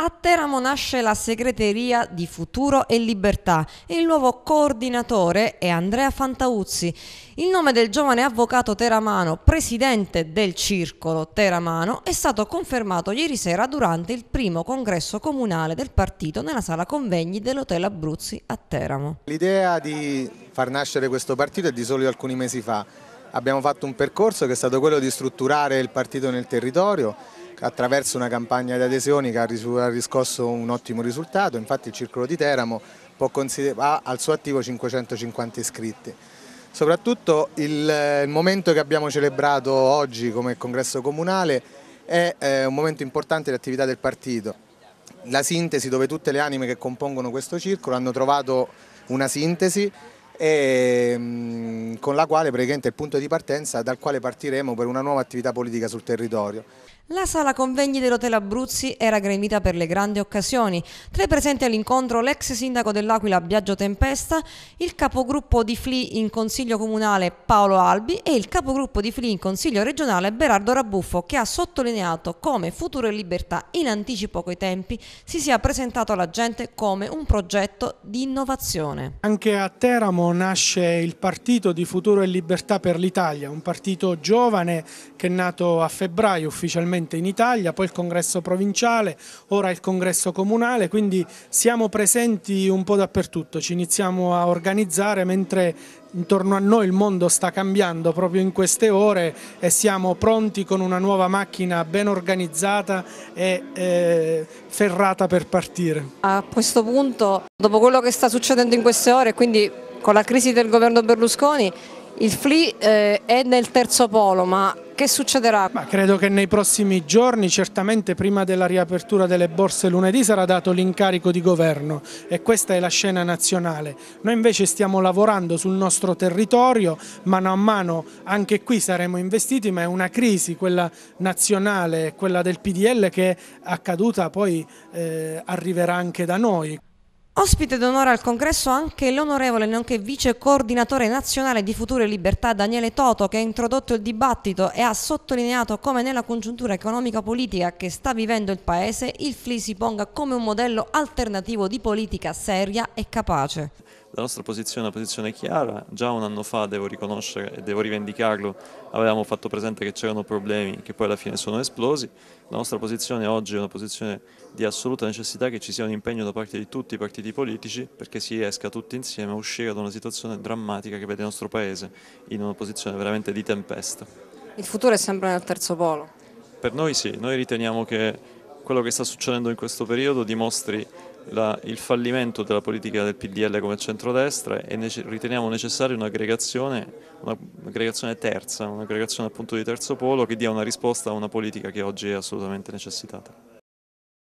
A Teramo nasce la segreteria di Futuro e Libertà e il nuovo coordinatore è Andrea Fantauzzi. Il nome del giovane avvocato teramano, presidente del circolo teramano, è stato confermato ieri sera durante il primo congresso comunale del partito nella sala convegni dell'Hotel Abruzzi a Teramo. L'idea di far nascere questo partito è di soli alcuni mesi fa. Abbiamo fatto un percorso che è stato quello di strutturare il partito nel territorio attraverso una campagna di adesioni che ha riscosso un ottimo risultato, infatti il Circolo di Teramo ha al suo attivo 550 iscritti. Soprattutto il, il momento che abbiamo celebrato oggi come congresso comunale è eh, un momento importante dell'attività del partito. La sintesi dove tutte le anime che compongono questo circolo hanno trovato una sintesi e, ehm, con la quale praticamente è il punto di partenza dal quale partiremo per una nuova attività politica sul territorio. La sala convegni dell'Hotel Abruzzi era gremita per le grandi occasioni. Tra i presenti all'incontro l'ex sindaco dell'Aquila Biagio Tempesta, il capogruppo di FLI in Consiglio Comunale Paolo Albi e il capogruppo di FLI in Consiglio Regionale Berardo Rabuffo che ha sottolineato come Futuro e Libertà in anticipo coi tempi si sia presentato alla gente come un progetto di innovazione. Anche a Teramo nasce il partito di Futuro e Libertà per l'Italia, un partito giovane che è nato a febbraio ufficialmente in Italia, poi il congresso provinciale, ora il congresso comunale, quindi siamo presenti un po' dappertutto, ci iniziamo a organizzare mentre intorno a noi il mondo sta cambiando proprio in queste ore e siamo pronti con una nuova macchina ben organizzata e eh, ferrata per partire. A questo punto, dopo quello che sta succedendo in queste ore, quindi con la crisi del governo Berlusconi il FLI eh, è nel terzo polo, ma che succederà? Ma credo che nei prossimi giorni, certamente prima della riapertura delle borse lunedì, sarà dato l'incarico di governo e questa è la scena nazionale. Noi invece stiamo lavorando sul nostro territorio, mano a mano anche qui saremo investiti, ma è una crisi, quella nazionale, quella del PDL che è accaduta, poi eh, arriverà anche da noi. Ospite d'onore al congresso anche l'onorevole nonché vice coordinatore nazionale di Future Libertà Daniele Toto che ha introdotto il dibattito e ha sottolineato come nella congiuntura economica-politica che sta vivendo il Paese il FLI si ponga come un modello alternativo di politica seria e capace la nostra posizione è una posizione chiara, già un anno fa devo riconoscere e devo rivendicarlo, avevamo fatto presente che c'erano problemi che poi alla fine sono esplosi, la nostra posizione oggi è una posizione di assoluta necessità che ci sia un impegno da parte di tutti i partiti politici perché si riesca tutti insieme a uscire da una situazione drammatica che vede il nostro Paese in una posizione veramente di tempesta. Il futuro è sempre nel terzo polo? Per noi sì, noi riteniamo che quello che sta succedendo in questo periodo dimostri la, il fallimento della politica del PDL come centrodestra e nece, riteniamo necessaria un'aggregazione un terza, un'aggregazione appunto di terzo polo che dia una risposta a una politica che oggi è assolutamente necessitata.